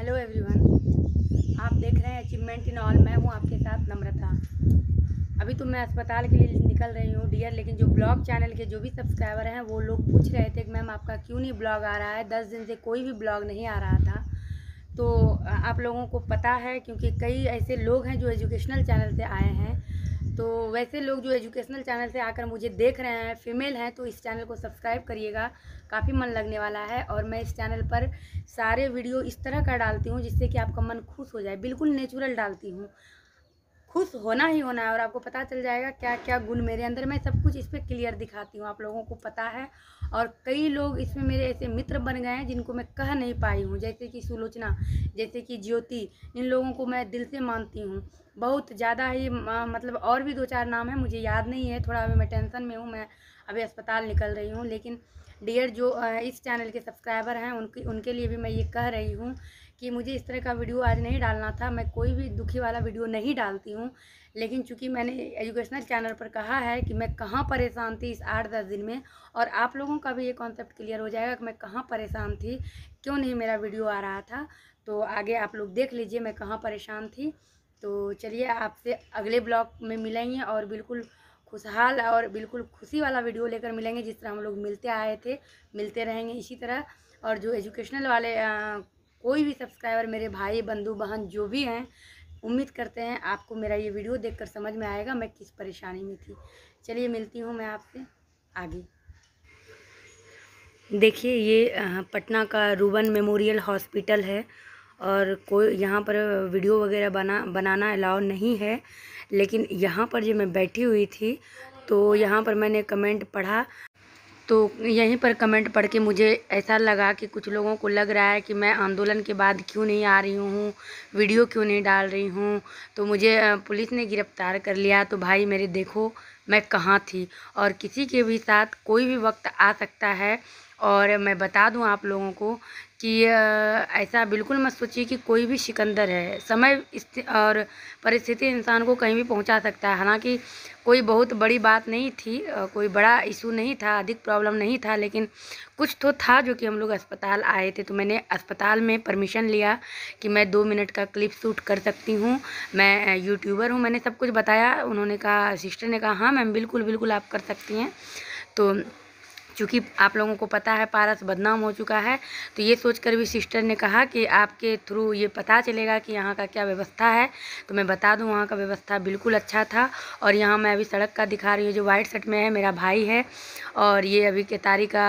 hello everyone आप देख रहे हैं अचीवमेंट इन ऑल मैं हूं आपके साथ नम्रता अभी तो मैं अस्पताल के लिए निकल रही हूं डियर लेकिन जो ब्लॉग चैनल के जो भी सब्सक्राइबर हैं वो लोग पूछ रहे थे कि मैम आपका क्यों नहीं ब्लॉग आ रहा है दस दिन से कोई भी ब्लॉग नहीं आ रहा था तो आप लोगों को पता है क्योंकि कई ऐसे लोग हैं जो एजुकेशनल चैनल से आए हैं तो वैसे लोग जो एजुकेशनल चैनल से आकर मुझे देख रहे हैं फीमेल हैं तो इस चैनल को सब्सक्राइब करिएगा काफ़ी मन लगने वाला है और मैं इस चैनल पर सारे वीडियो इस तरह का डालती हूँ जिससे कि आपका मन खुश हो जाए बिल्कुल नेचुरल डालती हूँ खुश होना ही होना है और आपको पता चल जाएगा क्या क्या गुण मेरे अंदर मैं सब कुछ इस पर क्लियर दिखाती हूँ आप लोगों को पता है और कई लोग इसमें मेरे ऐसे मित्र बन गए हैं जिनको मैं कह नहीं पाई हूँ जैसे कि सुलोचना जैसे कि ज्योति इन लोगों को मैं दिल से मानती हूँ बहुत ज़्यादा ही मतलब और भी दो चार नाम है मुझे याद नहीं है थोड़ा अभी मैं टेंशन में हूँ मैं अभी अस्पताल निकल रही हूँ लेकिन डियर जो इस चैनल के सब्सक्राइबर हैं उनके उनके लिए भी मैं ये कह रही हूँ कि मुझे इस तरह का वीडियो आज नहीं डालना था मैं कोई भी दुखी वाला वीडियो नहीं डालती हूँ लेकिन चूंकि मैंने एजुकेशनल चैनल पर कहा है कि मैं कहाँ परेशान थी इस आठ दस दिन में और आप लोगों का भी ये कॉन्सेप्ट क्लियर हो जाएगा कि मैं कहाँ परेशान थी क्यों नहीं मेरा वीडियो आ रहा था तो आगे आप लोग देख लीजिए मैं कहाँ परेशान थी तो चलिए आपसे अगले ब्लॉग में मिलेंगे और बिल्कुल खुशहाल और बिल्कुल खुशी वाला वीडियो लेकर मिलेंगे जिस तरह हम लोग मिलते आए थे मिलते रहेंगे इसी तरह और जो एजुकेशनल वाले आ, कोई भी सब्सक्राइबर मेरे भाई बंधु बहन जो भी हैं उम्मीद करते हैं आपको मेरा ये वीडियो देखकर समझ में आएगा मैं किस परेशानी में थी चलिए मिलती हूँ मैं आपसे आगे देखिए ये पटना का रूबन मेमोरियल हॉस्पिटल है और कोई यहाँ पर वीडियो वगैरह बना बनाना अलाउ नहीं है लेकिन यहाँ पर जब मैं बैठी हुई थी तो यहाँ पर मैंने कमेंट पढ़ा तो यहीं पर कमेंट पढ़ के मुझे ऐसा लगा कि कुछ लोगों को लग रहा है कि मैं आंदोलन के बाद क्यों नहीं आ रही हूँ वीडियो क्यों नहीं डाल रही हूँ तो मुझे पुलिस ने गिरफ़्तार कर लिया तो भाई मेरे देखो मैं कहाँ थी और किसी के भी साथ कोई भी वक्त आ सकता है और मैं बता दूं आप लोगों को कि ऐसा बिल्कुल मत सोचिए कि कोई भी सिकंदर है समय और परिस्थिति इंसान को कहीं भी पहुंचा सकता है हालांकि कोई बहुत बड़ी बात नहीं थी कोई बड़ा इशू नहीं था अधिक प्रॉब्लम नहीं था लेकिन कुछ तो था जो कि हम लोग अस्पताल आए थे तो मैंने अस्पताल में परमिशन लिया कि मैं दो मिनट का क्लिप शूट कर सकती हूँ मैं यूट्यूबर हूँ मैंने सब कुछ बताया उन्होंने कहा सिस्टर ने कहा हाँ मैम बिल्कुल बिल्कुल आप कर सकती हैं तो चूँकि आप लोगों को पता है पारस बदनाम हो चुका है तो ये सोचकर भी सिस्टर ने कहा कि आपके थ्रू ये पता चलेगा कि यहाँ का क्या व्यवस्था है तो मैं बता दूँ वहाँ का व्यवस्था बिल्कुल अच्छा था और यहाँ मैं अभी सड़क का दिखा रही हूँ जो वाइट शर्ट में है मेरा भाई है और ये अभी केतारी का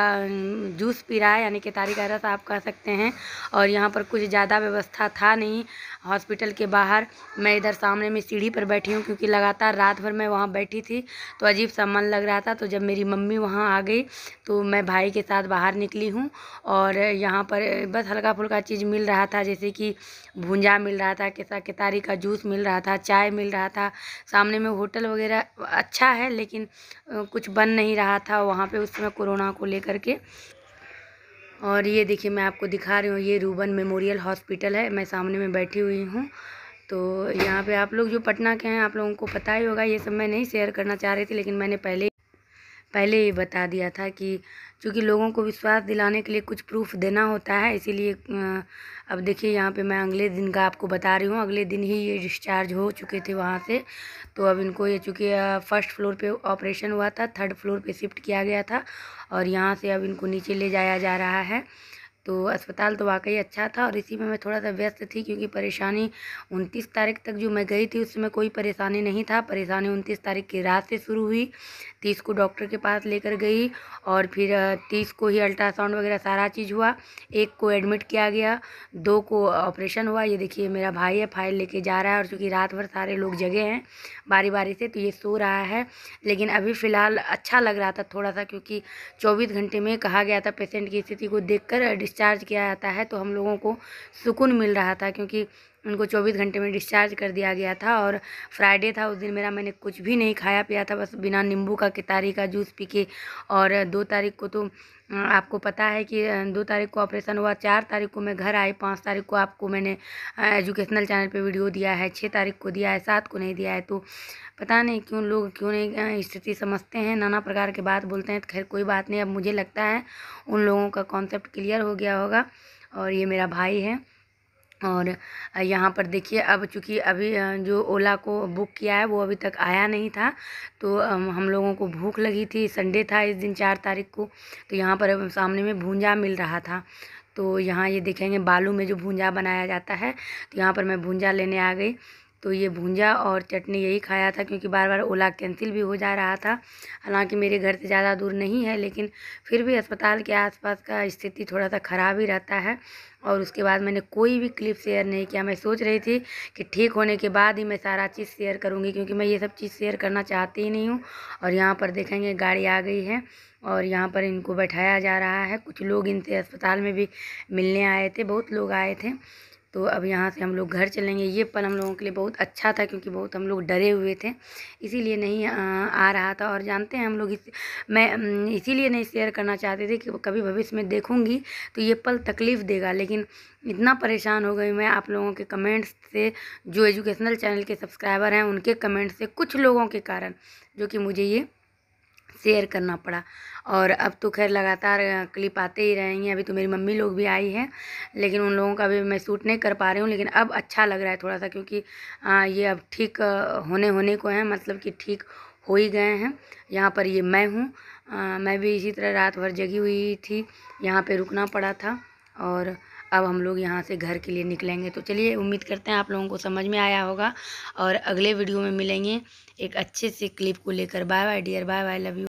जूस पी रहा है यानी केतारी का रस आप कह सकते हैं और यहाँ पर कुछ ज़्यादा व्यवस्था था नहीं हॉस्पिटल के बाहर मैं इधर सामने में सीढ़ी पर बैठी हूँ क्योंकि लगातार रात भर मैं वहाँ बैठी थी तो अजीब सा मन लग रहा था तो जब मेरी मम्मी वहाँ आ गई तो मैं भाई के साथ बाहर निकली हूँ और यहाँ पर बस हल्का फुल्का चीज़ मिल रहा था जैसे कि भूंजा मिल रहा था कैसा केतारी का जूस मिल रहा था चाय मिल रहा था सामने में होटल वगैरह अच्छा है लेकिन कुछ बन नहीं रहा था वहाँ पर उस समय कोरोना को लेकर के और ये देखिए मैं आपको दिखा रही हूँ ये रूबन मेमोरियल हॉस्पिटल है मैं सामने में बैठी हुई हूँ तो यहाँ पे आप लोग जो पटना के हैं आप लोगों को पता ही होगा ये सब मैं नहीं शेयर करना चाह रही थी लेकिन मैंने पहले पहले ही बता दिया था कि चूँकि लोगों को विश्वास दिलाने के लिए कुछ प्रूफ देना होता है इसीलिए अब देखिए यहाँ पे मैं अगले दिन का आपको बता रही हूँ अगले दिन ही ये डिस्चार्ज हो चुके थे वहाँ से तो अब इनको ये चूँकि फर्स्ट फ्लोर पे ऑपरेशन हुआ था थर्ड फ्लोर पे शिफ्ट किया गया था और यहाँ से अब इनको नीचे ले जाया जा रहा है तो अस्पताल तो वाकई अच्छा था और इसी में मैं थोड़ा सा व्यस्त थी क्योंकि परेशानी उनतीस तारीख तक जो मैं गई थी उसमें कोई परेशानी नहीं था परेशानी उनतीस तारीख की रात से शुरू हुई तीस को डॉक्टर के पास लेकर गई और फिर तीस को ही अल्ट्रासाउंड वगैरह सारा चीज़ हुआ एक को एडमिट किया गया दो को ऑपरेशन हुआ ये देखिए मेरा भाई है फाइल लेके जा रहा है और चूँकि रात भर सारे लोग जगे हैं बारी बारी से तो ये सो रहा है लेकिन अभी फ़िलहाल अच्छा लग रहा था थोड़ा सा क्योंकि चौबीस घंटे में कहा गया था पेशेंट की स्थिति को देख कर डिस्चार्ज किया जाता है तो हम लोगों को सुकून मिल रहा था क्योंकि उनको चौबीस घंटे में डिस्चार्ज कर दिया गया था और फ्राइडे था उस दिन मेरा मैंने कुछ भी नहीं खाया पिया था बस बिना नींबू का कितारी का जूस पी के और दो तारीख को तो आपको पता है कि दो तारीख को ऑपरेशन हुआ चार तारीख को मैं घर आई पाँच तारीख को आपको मैंने एजुकेशनल चैनल पे वीडियो दिया है छः तारीख को दिया है सात को नहीं दिया है तो पता नहीं क्यों लोग क्यों नहीं स्थिति समझते हैं नाना प्रकार के बात बोलते हैं तो खैर कोई बात नहीं अब मुझे लगता है उन लोगों का कॉन्सेप्ट क्लियर हो गया होगा और ये मेरा भाई है और यहाँ पर देखिए अब चूँकि अभी जो ओला को बुक किया है वो अभी तक आया नहीं था तो हम लोगों को भूख लगी थी संडे था इस दिन चार तारीख को तो यहाँ पर सामने में भूंजा मिल रहा था तो यहाँ ये देखेंगे बालू में जो भूंजा बनाया जाता है तो यहाँ पर मैं भूंजा लेने आ गई तो ये भूंजा और चटनी यही खाया था क्योंकि बार बार ओला कैंसिल भी हो जा रहा था हालांकि मेरे घर से ज़्यादा दूर नहीं है लेकिन फिर भी अस्पताल के आसपास का स्थिति थोड़ा सा ख़राब ही रहता है और उसके बाद मैंने कोई भी क्लिप शेयर नहीं किया मैं सोच रही थी कि ठीक होने के बाद ही मैं सारा चीज़ शेयर करूँगी क्योंकि मैं ये सब चीज़ शेयर करना चाहती ही नहीं हूँ और यहाँ पर देखेंगे गाड़ी आ गई है और यहाँ पर इनको बैठाया जा रहा है कुछ लोग इनसे अस्पताल में भी मिलने आए थे बहुत लोग आए थे तो अब यहाँ से हम लोग घर चलेंगे ये पल हम लोगों के लिए बहुत अच्छा था क्योंकि बहुत हम लोग डरे हुए थे इसीलिए नहीं आ रहा था और जानते हैं हम लोग इस मैं इसीलिए नहीं शेयर करना चाहते थे कि कभी भविष्य में देखूँगी तो ये पल तकलीफ़ देगा लेकिन इतना परेशान हो गई मैं आप लोगों के कमेंट्स से जो एजुकेशनल चैनल के सब्सक्राइबर हैं उनके कमेंट्स से कुछ लोगों के कारण जो कि मुझे ये शेयर करना पड़ा और अब तो खैर लगातार क्लिप आते ही रहेंगे अभी तो मेरी मम्मी लोग भी आई हैं लेकिन उन लोगों का भी मैं सूट नहीं कर पा रही हूँ लेकिन अब अच्छा लग रहा है थोड़ा सा क्योंकि आ, ये अब ठीक होने होने को है मतलब कि ठीक हो ही गए हैं यहाँ पर ये मैं हूँ मैं भी इसी तरह रात भर जगी हुई थी यहाँ पर रुकना पड़ा था और अब हम लोग यहाँ से घर के लिए निकलेंगे तो चलिए उम्मीद करते हैं आप लोगों को समझ में आया होगा और अगले वीडियो में मिलेंगे एक अच्छे से क्लिप को लेकर bye bye dear bye bye love you